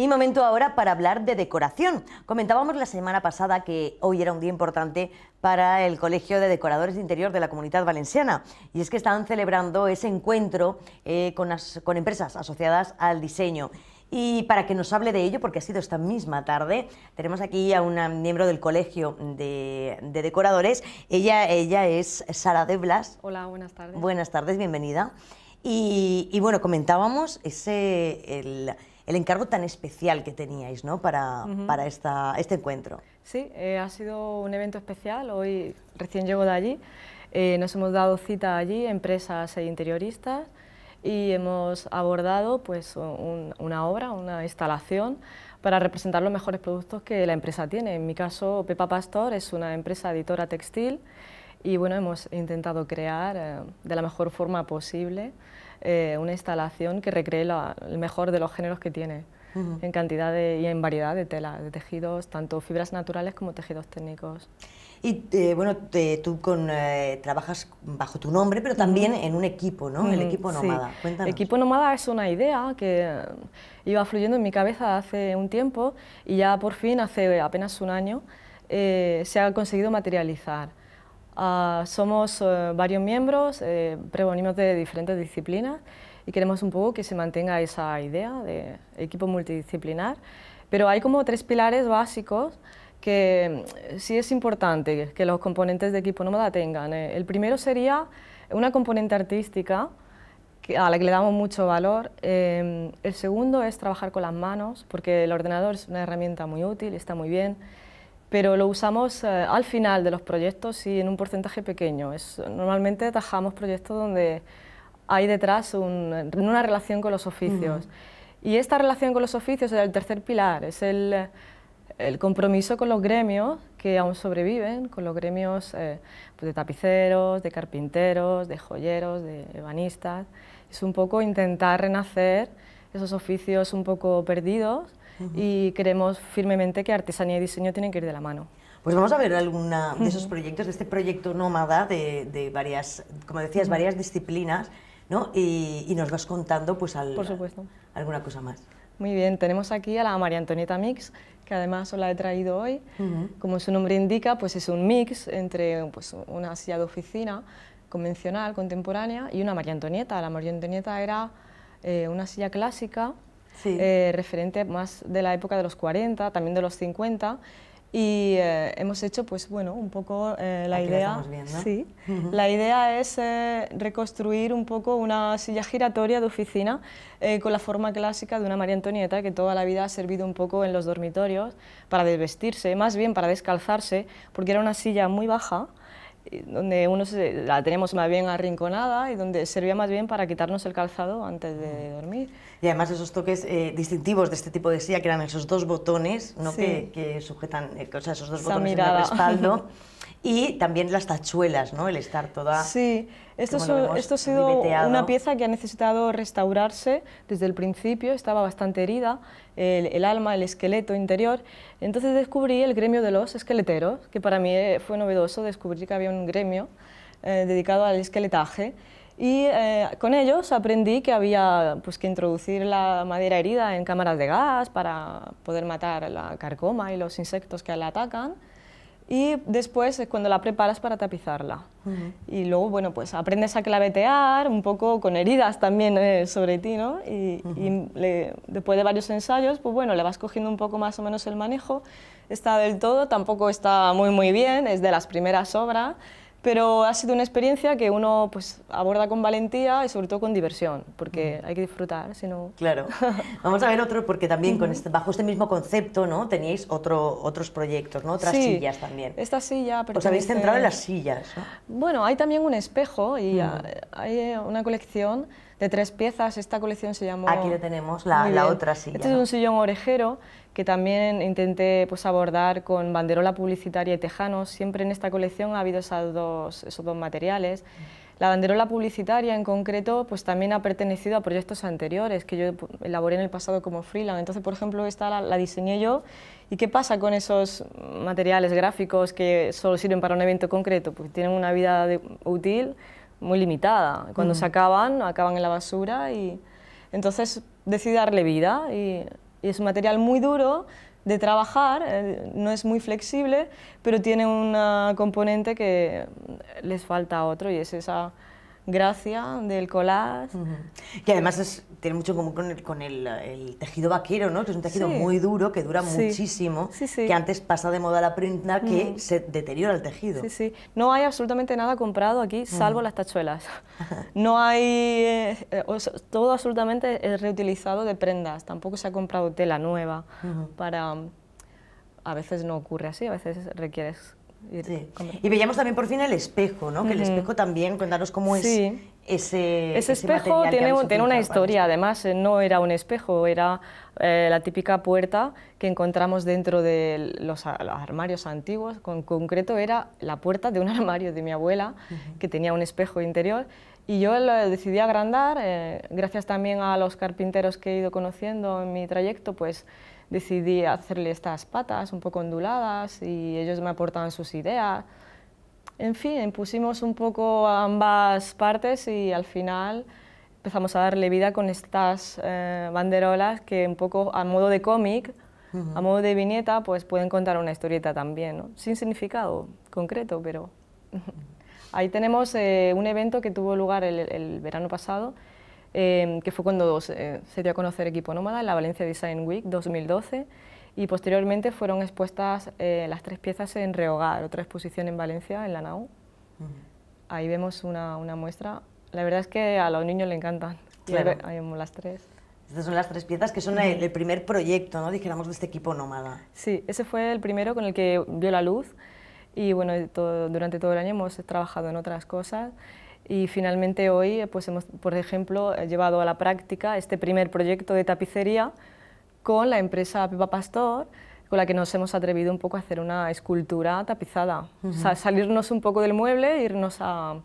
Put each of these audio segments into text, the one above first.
Y momento ahora para hablar de decoración. Comentábamos la semana pasada que hoy era un día importante para el Colegio de Decoradores de Interior de la Comunidad Valenciana. Y es que están celebrando ese encuentro eh, con, empresas asociadas al diseño. Y para que nos hable de ello, porque ha sido esta misma tarde, tenemos aquí a una miembro del Colegio de, Decoradores. Ella, ella es Sara de Blas. Hola, buenas tardes. Buenas tardes, bienvenida. Y, bueno, comentábamos ese, el encargo tan especial que teníais ¿no? para, para esta, este encuentro. Sí, eh, ha sido un evento especial, hoy recién llego de allí, eh, nos hemos dado cita allí, empresas e interioristas, y hemos abordado pues, una obra, una instalación, para representar los mejores productos que la empresa tiene. En mi caso, Pepa Pastor es una empresa editora textil y bueno, hemos intentado crear eh, de la mejor forma posible eh, una instalación que recree el mejor de los géneros que tiene en cantidad y en variedad de telas, de tejidos, tanto fibras naturales como tejidos técnicos. Y eh, bueno, tú con, trabajas bajo tu nombre, pero también en un equipo, ¿no? el equipo Nomada. Sí. Equipo Nomada es una idea que iba fluyendo en mi cabeza hace un tiempo y ya por fin, hace apenas un año, se ha conseguido materializar. Ah, somos eh, varios miembros, eh, de diferentes disciplinas y queremos un poco que se mantenga esa idea de equipo multidisciplinar. Pero hay como tres pilares básicos que eh, sí es importante que los componentes de equipo nómada tengan. Eh. El primero sería una componente artística, a la que le damos mucho valor. el segundo es trabajar con las manos, porque el ordenador es una herramienta muy útil, está muy bien, pero lo usamos eh, al final de los proyectos y en un porcentaje pequeño. Es, normalmente tajamos proyectos donde hay detrás una relación con los oficios. Y esta relación con los oficios es el tercer pilar, es el, compromiso con los gremios que aún sobreviven, con los gremios eh, pues de tapiceros, de carpinteros, de joyeros, de ebanistas. Es un poco intentar renacer esos oficios un poco perdidos y creemos firmemente que artesanía y diseño tienen que ir de la mano. Pues vamos a ver alguna de esos proyectos, de este proyecto nómada de, varias, como decías, varias disciplinas, ¿no? Y, nos vas contando pues Por supuesto. alguna cosa más. Muy bien, tenemos aquí a la María Antonieta Mix, que además os la he traído hoy. Como su nombre indica, pues es un mix entre pues, una silla de oficina convencional, contemporánea, y una María Antonieta. La María Antonieta era eh, una silla clásica eh, referente más de la época de los 40, también de los 50, y eh, hemos hecho, pues bueno, un poco eh, la idea... Sí, la idea es reconstruir un poco una silla giratoria de oficina con la forma clásica de una María Antonieta que toda la vida ha servido un poco en los dormitorios para desvestirse, más bien para descalzarse, porque era una silla muy baja, donde uno la tenemos más bien arrinconada y donde servía más bien para quitarnos el calzado antes de dormir. Y además esos toques eh, distintivos de este tipo de silla, que eran esos dos botones, ¿no? Que, sujetan, eh, o sea, esos dos botones en el respaldo. y también las tachuelas, ¿no? El estar toda... Sí, esto, ha sido una pieza que ha necesitado restaurarse desde el principio, estaba bastante herida, el, alma, el esqueleto interior. Entonces descubrí el gremio de los esqueleteros, que para mí eh, fue novedoso descubrir que había un gremio eh, dedicado al esqueletaje. Y eh, con ellos aprendí que había pues, que introducir la madera herida en cámaras de gas para poder matar la carcoma y los insectos que la atacan y después eh, cuando la preparas para tapizarla. Y luego, bueno, pues aprendes a clavetear, un poco con heridas también eh, sobre ti, ¿no? Y, después de varios ensayos, pues bueno, le vas cogiendo un poco más o menos el manejo. Está del todo, tampoco está muy muy bien, es de las primeras obras, pero ha sido una experiencia que uno pues, aborda con valentía y sobre todo con diversión, porque hay que disfrutar, si no... Claro. Vamos a ver otro, porque también con este, bajo este mismo concepto ¿no? teníais otro, otros proyectos, ¿no? otras sillas también. esta silla... Pertenece... Os habéis centrado en las sillas. Bueno, hay también un espejo y hay una colección de tres piezas. Esta colección se llamó... Aquí lo tenemos, la, la otra silla. Este es un sillón orejero que también intenté pues, abordar con banderola publicitaria y tejanos. Siempre en esta colección ha habido esos dos, esos dos materiales. La banderola publicitaria en concreto pues también ha pertenecido a proyectos anteriores que yo elaboré en el pasado como freelance. Entonces, por ejemplo, esta la, diseñé yo. ¿Y qué pasa con esos materiales gráficos que solo sirven para un evento concreto? Pues tienen una vida útil muy limitada. Cuando mm. se acaban, acaban en la basura y entonces decidí darle vida y, es un material muy duro de trabajar, eh, no es muy flexible, pero tiene una componente que les falta a otro y es esa gracia del collage. Que además es, tiene mucho en común con, el, tejido vaquero, ¿no? Que es un tejido muy duro, que dura muchísimo, que antes pasa de moda la prenda que se deteriora el tejido. Sí, sí. No hay absolutamente nada comprado aquí, salvo las tachuelas. No hay... Eh, eh, todo absolutamente es reutilizado de prendas. Tampoco se ha comprado tela nueva para... A veces no ocurre así, a veces requieres y veíamos también por fin el espejo, ¿no? Que el espejo también, cuéntanos cómo es ese, ese, ese espejo. tiene, tiene una historia, además eh, no era un espejo, era eh, la típica puerta que encontramos dentro de los, armarios antiguos. Con concreto era la puerta de un armario de mi abuela que tenía un espejo interior. Y yo lo decidí agrandar, eh, gracias también a los carpinteros que he ido conociendo en mi trayecto, pues decidí hacerle estas patas un poco onduladas y ellos me aportaban sus ideas. En fin, pusimos un poco ambas partes y al final empezamos a darle vida con estas eh, banderolas que un poco a modo de cómic, a modo de viñeta, pues pueden contar una historieta también, sin significado concreto, pero... Ahí tenemos eh, un evento que tuvo lugar el verano pasado, Em, que fue cuando eh, se, dio a conocer Equipo Nómada en la Valencia Design Week 2012 y posteriormente fueron expuestas eh, las tres piezas en Rehogar, otra exposición en Valencia, en la NAU. Ahí vemos una, una, muestra. La verdad es que a los niños le encantan. las tres. Estas son las tres piezas que son el, primer proyecto, ¿no? dijéramos, de este equipo nómada. Sí, ese fue el primero con el que vio la luz y bueno, durante todo el año hemos trabajado en otras cosas y finalmente hoy eh, pues hemos, por ejemplo, eh, llevado a la práctica este primer proyecto de tapicería con la empresa Pepa Pastor, con la que nos hemos atrevido un poco a hacer una escultura tapizada, o sea, salirnos un poco del mueble e irnos a,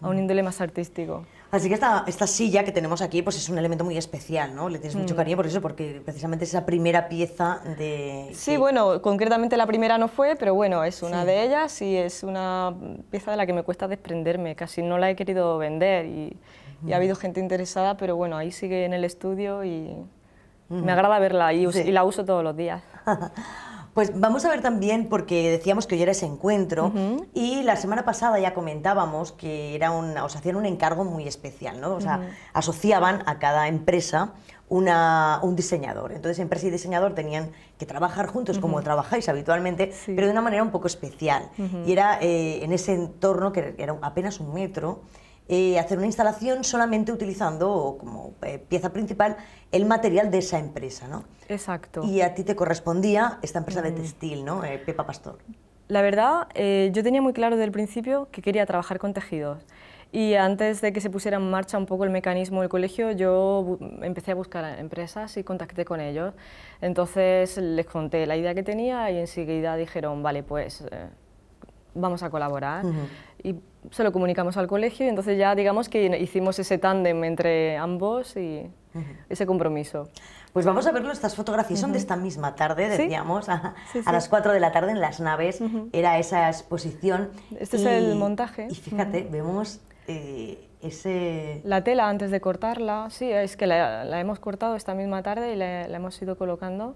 a un índole más artístico. Así que esta, silla que tenemos aquí pues es un elemento muy especial, ¿no? Le tienes mucho mm. cariño por eso, porque precisamente es la primera pieza de... Sí, bueno, concretamente la primera no fue, pero bueno, es una de ellas y es una pieza de la que me cuesta desprenderme, casi no la he querido vender y, ha habido gente interesada, pero bueno, ahí sigue en el estudio y me agrada verla y, y la uso todos los días. Pues vamos a ver también, porque decíamos que hoy era ese encuentro, y la semana pasada ya comentábamos que era os hacían un encargo muy especial, ¿no? O sea, asociaban a cada empresa un diseñador. Entonces, empresa y diseñador tenían que trabajar juntos, como trabajáis habitualmente, pero de una manera un poco especial. Y era eh, en ese entorno, que era apenas un metro, eh, hacer una instalación solamente utilizando como eh, pieza principal el material de esa empresa, ¿no? Exacto. Y a ti te correspondía esta empresa de mm. textil, ¿no? Eh, Pepa Pastor. La verdad, yo tenía muy claro desde el principio que quería trabajar con tejidos. Y antes de que se pusiera en marcha un poco el mecanismo del colegio, yo empecé a buscar empresas y contacté con ellos. Entonces les conté la idea que tenía y enseguida dijeron, vale, pues vamos a colaborar. Y se lo comunicamos al colegio y entonces ya digamos que hicimos ese tándem entre ambos y ese compromiso. Pues vamos a verlo, estas fotografías son de esta misma tarde, decíamos, A, las 4 de la tarde en las naves, era esa exposición. Este es el montaje. Y fíjate, vemos eh, ese... La tela antes de cortarla, sí, es que la, hemos cortado esta misma tarde y la, hemos ido colocando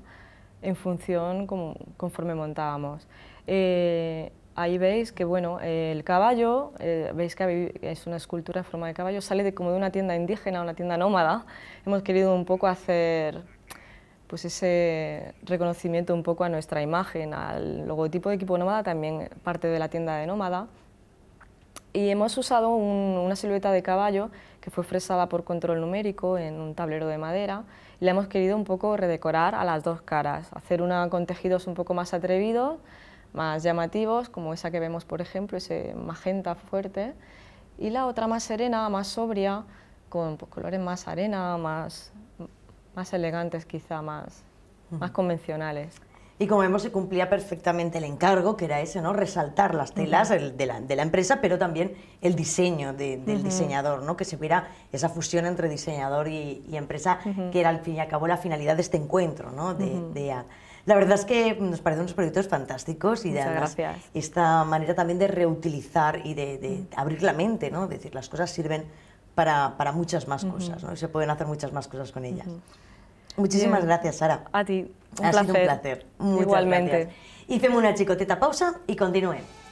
en función como, conforme montábamos. Eh, ahí veis que bueno, el caballo, eh, veis que es una escultura en forma de caballo, sale de, como de una tienda indígena, una tienda nómada. Hemos querido un poco hacer pues ese reconocimiento un poco a nuestra imagen, al logotipo de equipo nómada, también parte de la tienda de nómada. Y hemos usado una silueta de caballo que fue fresada por control numérico en un tablero de madera y la hemos querido un poco redecorar a las dos caras, hacer una con tejidos un poco más atrevidos, más llamativos, como esa que vemos, por ejemplo, ese magenta fuerte, y la otra más serena, más sobria, con pues, colores más arena, más, más elegantes quizá, más, más convencionales. Y como vemos, se cumplía perfectamente el encargo, que era ese, ¿no? Resaltar las telas de, la, empresa, pero también el diseño del diseñador, ¿no? Que se viera esa fusión entre diseñador y, empresa, que era al fin y al cabo la finalidad de este encuentro, de la verdad es que nos parecen unos proyectos fantásticos y de además esta manera también de reutilizar y de, abrir la mente, ¿no? decir, las cosas sirven para, muchas más cosas, ¿no? se pueden hacer muchas más cosas con ellas. Muchísimas gracias, Sara. A ti. Un ha placer. sido un placer. Igualmente. Hicemos una chicoteta pausa y continúen.